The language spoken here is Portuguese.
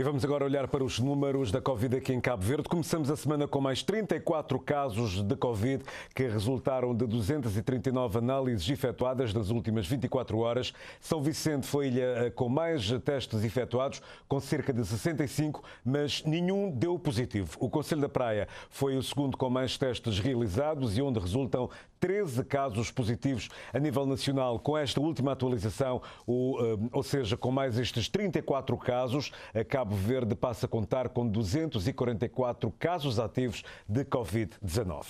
E vamos agora olhar para os números da Covid aqui em Cabo Verde. Começamos a semana com mais 34 casos de Covid que resultaram de 239 análises efetuadas nas últimas 24 horas. São Vicente foi a ilha eh, com mais testes efetuados, com cerca de 65, mas nenhum deu positivo. O Conselho da Praia foi o segundo com mais testes realizados e onde resultam 13 casos positivos a nível nacional. Com esta última atualização, eh, ou, seja, com mais estes 34 casos, Cabo Cabo Verde passa a contar com 244 casos ativos de Covid-19.